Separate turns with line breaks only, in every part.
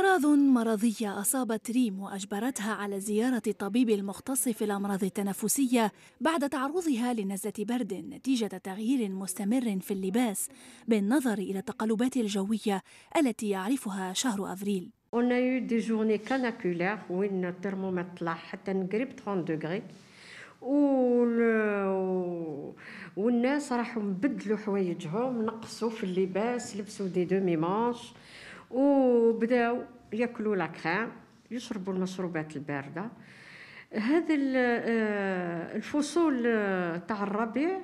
أعراض مرضية أصابت ريم وأجبرتها على زيارة الطبيب المختص في الأمراض التنفسية بعد تعرضها لنزلة برد نتيجة تغيير مستمر في اللباس بالنظر إلى التقلبات الجوية التي يعرفها شهر أفريل. On a eu des journées
caniculaires وين الترمومتر طلع حتى نقرب 30 degrés. و... والناس راحوا بدلوا حوايجهم نقصوا في اللباس لبسوا دي دومي مانش وبداو ياكلوا لاكريم يشربوا المشروبات البارده هذا آه، الفصول آه، تاع الربيع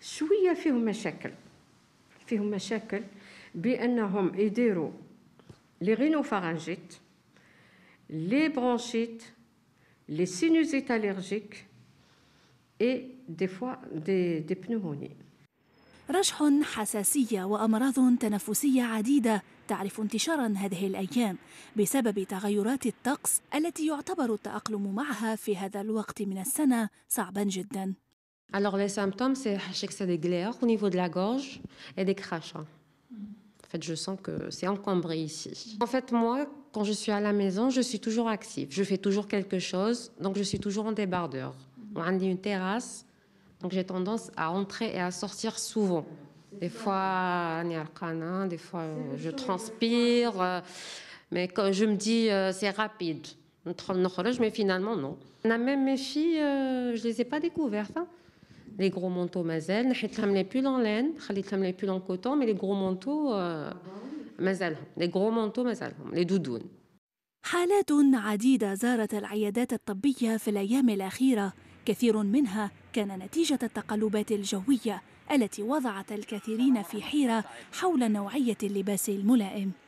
شويه فيهم مشاكل فيهم مشاكل بانهم يديروا لي رينوفارنجيت لي برونشيت لي سينوزيت اليرجيك اي دي فوا دي دي بنومونيه
رشح حساسية وأمراض تنفسية عديدة تعرف انتشارا هذه الأيام بسبب تغيرات الطقس التي يعتبر التأقلم معها في هذا الوقت من السنة صعبا جدا. Alors les symptômes, c'est c'est des glaires au niveau de la gorge et des crachats.
En fait, je sens que c'est encombré ici. En fait, moi, quand je suis à la maison, je suis toujours active. Je fais toujours quelque chose, donc je suis toujours en débardeur. On a une terrasse, Donc j'ai tendance à entrer et à sortir souvent. Des fois, des fois je transpire, euh, mais quand je me dis euh, c'est rapide, mais finalement non. Même mes filles, euh, je les ai pas découvertes. Hein. Les gros manteaux mazel, les pulls en laine, les pulls en coton, mais
les gros manteaux mazel, les gros manteaux mazel, les doudounes. حالات عديدة زارت العيادات الطبية في الأيام الأخيرة كثير منها كان نتيجة التقلبات الجوية التي وضعت الكثيرين في حيرة حول نوعية اللباس الملائم